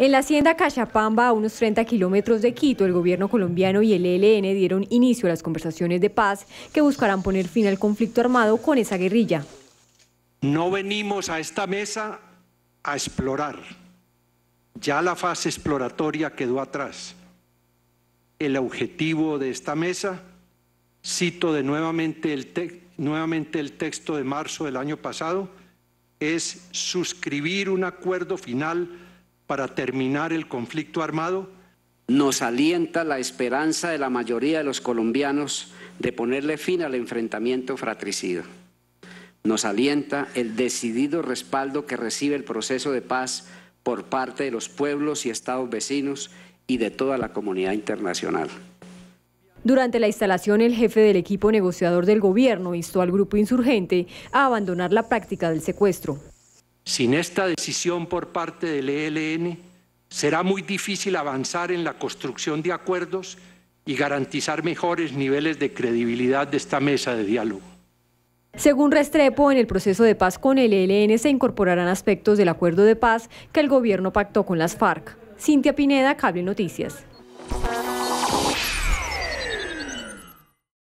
En la hacienda Cachapamba, a unos 30 kilómetros de Quito, el gobierno colombiano y el ELN dieron inicio a las conversaciones de paz que buscarán poner fin al conflicto armado con esa guerrilla. No venimos a esta mesa a explorar. Ya la fase exploratoria quedó atrás. El objetivo de esta mesa, cito de nuevamente el, nuevamente el texto de marzo del año pasado, es suscribir un acuerdo final para terminar el conflicto armado? Nos alienta la esperanza de la mayoría de los colombianos de ponerle fin al enfrentamiento fratricido. Nos alienta el decidido respaldo que recibe el proceso de paz por parte de los pueblos y estados vecinos y de toda la comunidad internacional. Durante la instalación, el jefe del equipo negociador del gobierno instó al grupo insurgente a abandonar la práctica del secuestro. Sin esta decisión por parte del ELN, será muy difícil avanzar en la construcción de acuerdos y garantizar mejores niveles de credibilidad de esta mesa de diálogo. Según Restrepo, en el proceso de paz con el ELN se incorporarán aspectos del acuerdo de paz que el gobierno pactó con las FARC. Cintia Pineda, Cable Noticias.